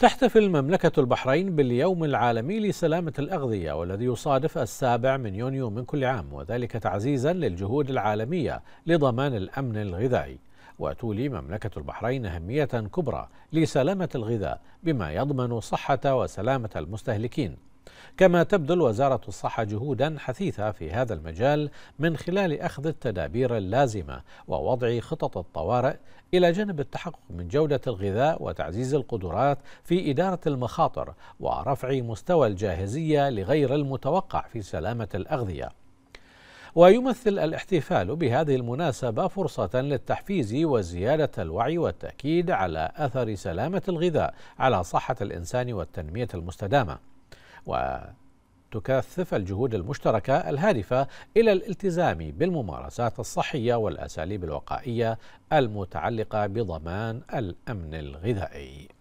تحتفل مملكة البحرين باليوم العالمي لسلامة الأغذية والذي يصادف السابع من يونيو من كل عام وذلك تعزيزا للجهود العالمية لضمان الأمن الغذائي وتولي مملكة البحرين أهمية كبرى لسلامة الغذاء بما يضمن صحة وسلامة المستهلكين كما تبذل وزارة الصحة جهودا حثيثة في هذا المجال من خلال أخذ التدابير اللازمة ووضع خطط الطوارئ إلى جانب التحقق من جودة الغذاء وتعزيز القدرات في إدارة المخاطر ورفع مستوى الجاهزية لغير المتوقع في سلامة الأغذية. ويمثل الاحتفال بهذه المناسبة فرصة للتحفيز وزيادة الوعي والتأكيد على أثر سلامة الغذاء على صحة الإنسان والتنمية المستدامة. وتكثف الجهود المشتركة الهادفة إلى الالتزام بالممارسات الصحية والأساليب الوقائية المتعلقة بضمان الأمن الغذائي